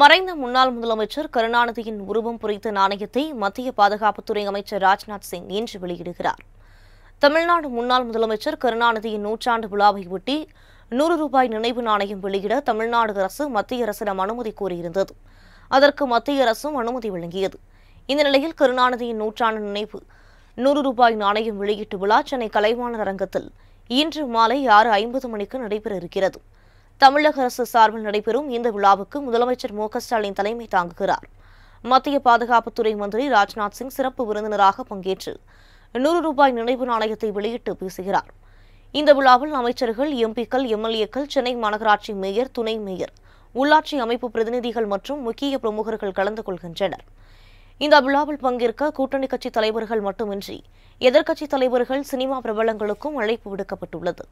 மறைந்த முன்னாள் முதலமைச்சர் கருணாநிதியின் உருவம் பொறித்த நாணயத்தை மத்திய பாதுகாப்புத்துறை அமைச்சர் ராஜ்நாத் சிங் இன்று வெளியிடுகிறார் தமிழ்நாடு முன்னாள் முதலமைச்சர் கருணாநிதியின் நூற்றாண்டு விழாவை ஒட்டி நூறு ரூபாய் நினைவு நாணயம் வெளியிட தமிழ்நாடு அரசு மத்திய அரசிடம் அனுமதி கோரியிருந்தது அதற்கு மத்திய அரசும் அனுமதி வழங்கியது இந்த நிலையில் கருணாநிதியின் நூற்றாண்டு நினைவு நூறு ரூபாய் நாணயம் வெளியிட்டு விழா சென்னை கலைவாணர் அரங்கத்தில் இன்று மாலை ஆறு ஐம்பது மணிக்கு நடைபெற இருக்கிறது தமிழக அரசு சார்பில் நடைபெறும் இந்த விழாவுக்கு முதலமைச்சர் மு ஸ்டாலின் தலைமை தாங்குகிறார் மத்திய பாதுகாப்புத்துறை மந்திரி ராஜ்நாத் சிங் சிறப்பு விருந்தினராக பங்கேற்று நூறு ரூபாய் நினைவு நாணயத்தை வெளியிட்டு பேசுகிறார் இந்த விழாவில் அமைச்சர்கள் எம்பிக்கள் எம்எல்ஏக்கள் சென்னை மாநகராட்சி மேயர் துணை மேயர் உள்ளாட்சி அமைப்பு பிரதிநிதிகள் மற்றும் முக்கிய பிரமுகர்கள் கலந்து கொள்கின்றனர் இந்த விழாவில் பங்கேற்க கூட்டணி கட்சி தலைவர்கள் மட்டுமின்றி எதிர்க்கட்சி தலைவர்கள் சினிமா பிரபலங்களுக்கும் அழைப்பு விடுக்கப்பட்டுள்ளது